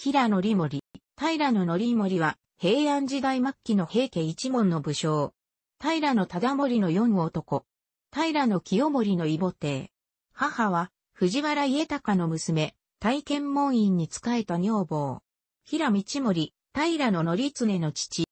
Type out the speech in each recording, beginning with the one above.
平野利森、平野則森は、平安時代末期の平家一門の武将。平野忠盛の四男。平野清盛の異母弟。母は、藤原家隆の娘、大剣門院に仕えた女房。平道盛、平野則常の父。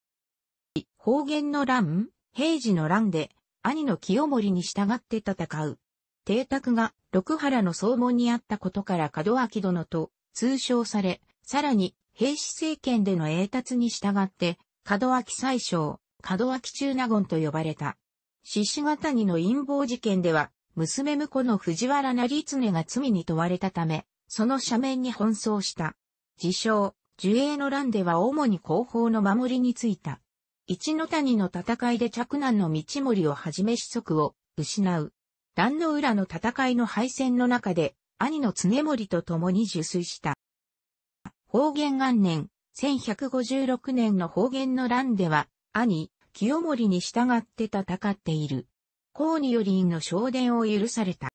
方言の乱、平時の乱で、兄の清盛に従って戦う。邸宅が、六原の総門にあったことから門脇殿と、通称され、さらに、平氏政権での栄達に従って、門脇宰相、門脇中納言と呼ばれた。獅子型にの陰謀事件では、娘婿の藤原成常が罪に問われたため、その斜面に奔走した。自称、樹栄の乱では主に後方の守りについた。一の谷の戦いで嫡男の道森をはじめ子息を失う。壇の裏の戦いの敗戦の中で、兄の常森と共に受水した。方言元年、1156年の方言の乱では、兄、清盛に従って戦っている。公によりの昇殿を許された。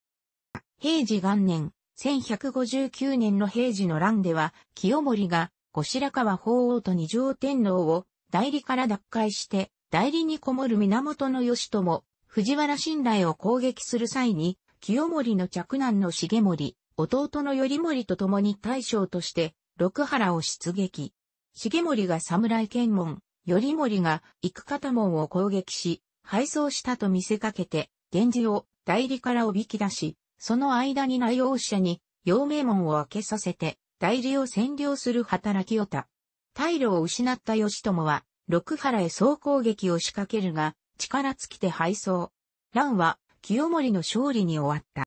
平治元年、1159年の平治の乱では、清盛が、後白河法皇と二条天皇を、代理から脱会して、代理にこもる源義朝、藤原信頼を攻撃する際に、清盛の嫡男の重盛、弟の頼盛と共に大将として、六原を出撃。重盛が侍剣門、頼盛が行方門を攻撃し、敗走したと見せかけて、源氏を代理からおびき出し、その間に内容者に、陽明門を開けさせて、代理を占領する働きをた。退路を失った義朝は、六原へ総攻撃を仕掛けるが、力尽きて敗走。乱は、清盛の勝利に終わった。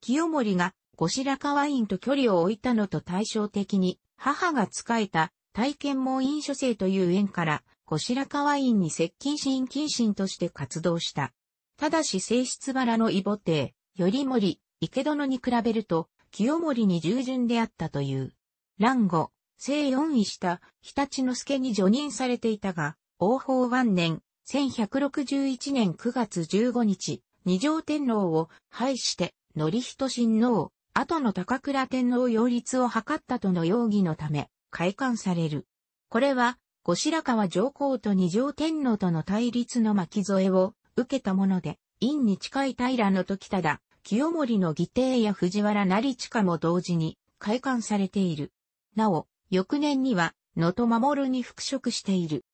清盛が後白河院と距離を置いたのと対照的に、母が仕えた体験門院書生という縁から、後白河院に接近心近心として活動した。ただし性質バラの異母帝、頼森、池殿に比べると、清盛に従順であったという。乱後、生4位した日立之助に助任されていたが、王法万年、1161年9月15日、二条天皇を廃して、則仁親王、後の高倉天皇擁立を図ったとの容疑のため、開館される。これは、後白河上皇と二条天皇との対立の巻き添えを受けたもので、院に近い平の時ただ、清盛の義弟や藤原成下も同時に開館されている。なお、翌年には、能と守に復職している。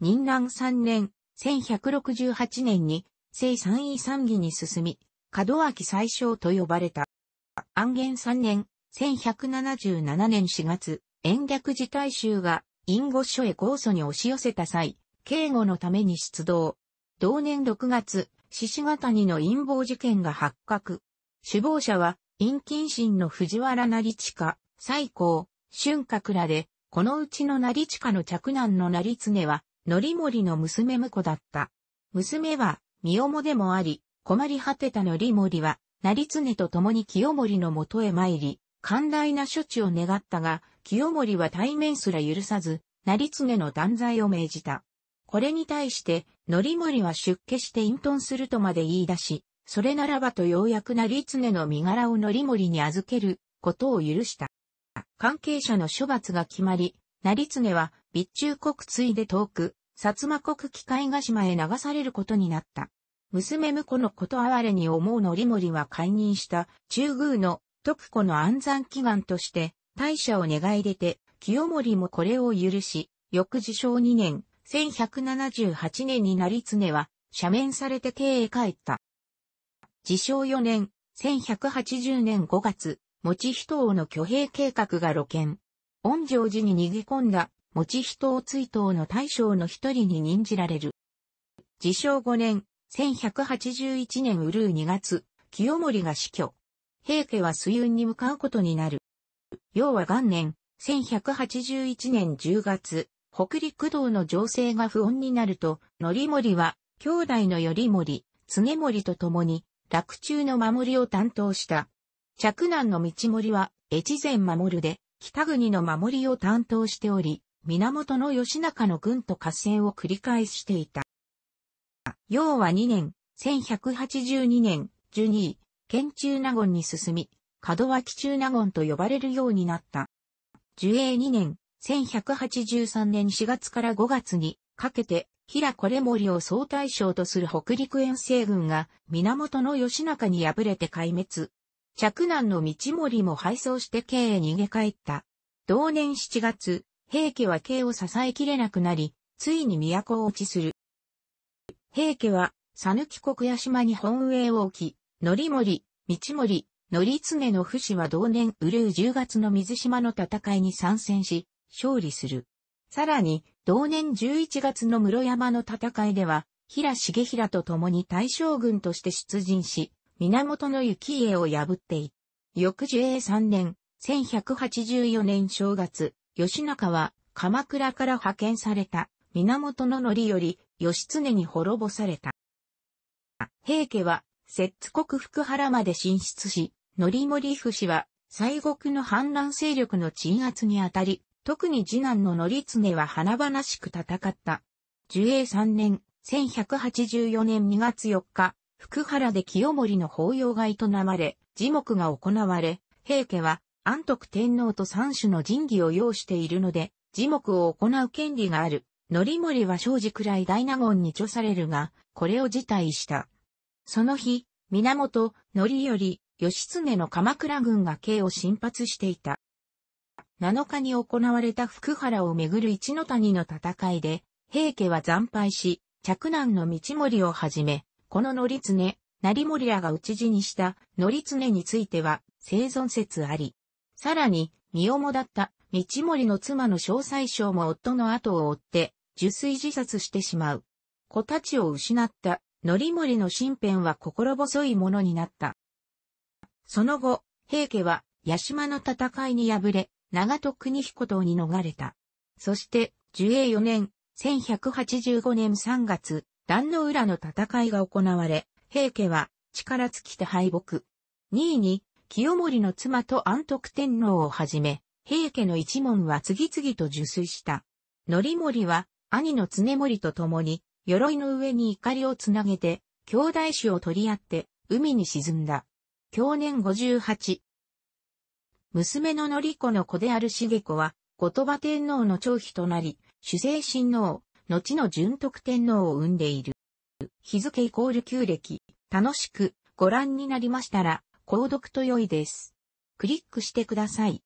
任南3年、1168年に、聖三位三義に進み、門脇最小と呼ばれた。安元3年、1177年4月、延暦寺大衆が、隠語書へ豪訴に押し寄せた際、警護のために出動。同年6月、獅子ヶ谷の陰謀事件が発覚。首謀者は、陰近神の藤原成近、最高、春閣らで、このうちの成近の嫡男の成常は、則森の娘婿だった。娘は、身重でもあり、困り果てた則森は、成常と共に清盛のもとへ参り、寛大な処置を願ったが、清盛は対面すら許さず、成常の断罪を命じた。これに対して、則盛は出家して隠遁するとまで言い出し、それならばとようやく成常の身柄を則盛に預けることを許した。関係者の処罰が決まり、成常は、備中国いで遠く、薩摩国機械ヶ島へ流されることになった。娘婿のこと哀れに思う則盛は解任した中宮の徳子の安産祈願として大社を願い出て、清盛もこれを許し、翌自称2年、1178年になり常は、赦免されて京へ帰った。自称4年、1180年5月、持人王の挙兵計画が露見。恩城寺に逃げ込んだ、持人王追悼の大将の一人に任じられる。自称5年、1181年ウルー2月、清盛が死去。平家は水運に向かうことになる。要は元年、1181年10月、北陸道の情勢が不穏になると、則盛は、兄弟の頼盛、常盛と共に、洛中の守りを担当した。嫡男の道盛は、越前守で、北国の守りを担当しており、源義仲の軍と合戦を繰り返していた。要は2年、1182年、12位、県中納言に進み、門脇中納言と呼ばれるようになった。樹英2年、1183年4月から5月にかけて、平これ森を総大将とする北陸遠征軍が源義仲に敗れて壊滅。着南の道森も敗走して京へ逃げ帰った。同年7月、平家は京を支えきれなくなり、ついに都を落ちする。平家は、佐抜国屋島に本営を置き、の盛、森、道森、の常の不死は同年うるう10月の水島の戦いに参戦し、勝利する。さらに、同年11月の室山の戦いでは、平重平と共に大将軍として出陣し、源の幸家を破ってい。翌寿永3年、1184年正月、吉中は鎌倉から派遣された源の則より義経に滅ぼされた。平家は、摂津国福原まで進出し、則盛府氏は、西国の反乱勢力の鎮圧にあたり、特に次男の則常は華々しく戦った。樹英3年、1184年2月4日、福原で清盛の法要が営まれ、樹木が行われ、平家は安徳天皇と三種の神器を要しているので、樹木を行う権利がある則盛は正治くらい大納言に著されるが、これを辞退した。その日、源、則り、義経の鎌倉軍が刑を進発していた。7日に行われた福原をめぐる一の谷の戦いで、平家は惨敗し、嫡男の道盛をはじめ、この則常、成盛らが討ち死にした則常については生存説あり。さらに、身重だった道盛の妻の詳細章も夫の後を追って、受水自殺してしまう。子たちを失った、則盛の身辺は心細いものになった。その後、平家は、八島の戦いに敗れ、長戸国彦島に逃れた。そして、寿永4年、1185年3月、壇の浦の戦いが行われ、平家は力尽きて敗北。2位に、清盛の妻と安徳天皇をはじめ、平家の一門は次々と受水した。則盛は兄の常森と共に、鎧の上に怒りをつなげて、兄弟子を取り合って、海に沈んだ。享年58。娘のり子の子である茂子は、後鳥羽天皇の長妃となり、主政親王、後の順徳天皇を生んでいる。日付イコール旧暦、楽しくご覧になりましたら、購読と良いです。クリックしてください。